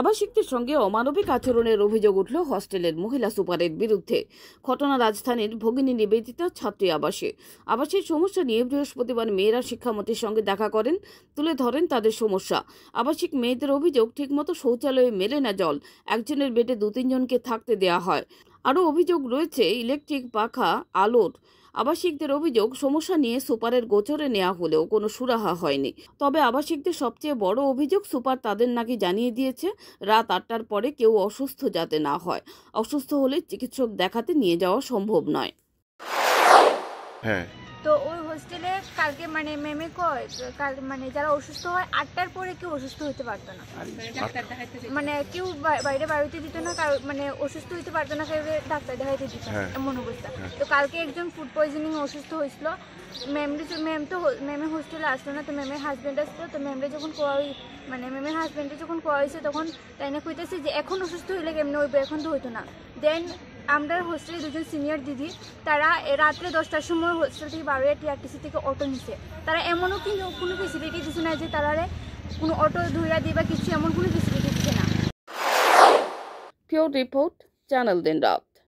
আবাসিকদের সঙ্গে অমানবিক আচরণের অভিযোগ উঠল হস্টেলের মহিলা সুপারের বিরুদ্ধে ঘটনা রাজধানীর ভগিনী নিবেদিত ছাত্রী আবাসে আবাসের সমস্যা নিয়ে বৃহস্পতিবার মেয়েরা শিক্ষামন্ত্রীর সঙ্গে দেখা করেন তুলে ধরেন তাদের সমস্যা আবাসিক মেয়েদের অভিযোগ ঠিকমতো শৌচালয়ে মেলে না জল একজনের বেডে দু তিনজনকে থাকতে দেয়া হয় আরও অভিযোগ রয়েছে ইলেকট্রিক পাখা আলোর আবাসিকদের অভিযোগ সমস্যা নিয়ে সুপারের গোচরে নেওয়া হলেও কোনো সুরাহা হয়নি তবে আবাসিকদের সবচেয়ে বড় অভিযোগ সুপার তাদের নাকি জানিয়ে দিয়েছে রাত আটটার পরে কেউ অসুস্থ যাতে না হয় অসুস্থ হলে চিকিৎসক দেখাতে নিয়ে যাওয়া সম্ভব নয় হ্যাঁ। তো ওই হোস্টেলে কালকে মানে মেমে কয় কাল মানে যারা অসুস্থ হয় আটটার পরে কেউ অসুস্থ হতে পারতো না মানে কেউ বাইরে বাড়িতে দিত না কারো মানে অসুস্থ হতে পারতো না সে ডাক্তার দেখাইতে দিত হ্যাঁ। এমন অবস্থা হ্যাঁ। তো কালকে একজন ফুড পয়জনিং অসুস্থ হয়েছিল ম্যামরে ম্যাম তো ম্যামের হোস্টেলে আসলো না তো ম্যামের হাজব্যান্ড আসলো তো ম্যামরে যখন কোয়া মানে ম্যামের হাজব্যান্ডে যখন কোয়া হয়েছে তখন তাই না কইতেছে যে এখন অসুস্থ হইলে কেমনে হইবে এখন তো হইতো না দেন আমাদের হোস্টেলের দুজন সিনিয়র দিদি তারা রাত্রে দশটার সময় হোস্টেল থেকে বারোয়া টিআরটিসি থেকে অটো নিছে তারা এমনও কিন্তু কোনো ফেসিলিটি দিচ্ছে না যে তারা কোনো অটো ধৈরা দিয়ে বা কিছু এমন কোনো ফেসিলিটি দিচ্ছে না কেউ রিপোর্ট চ্যানেল দিন রাত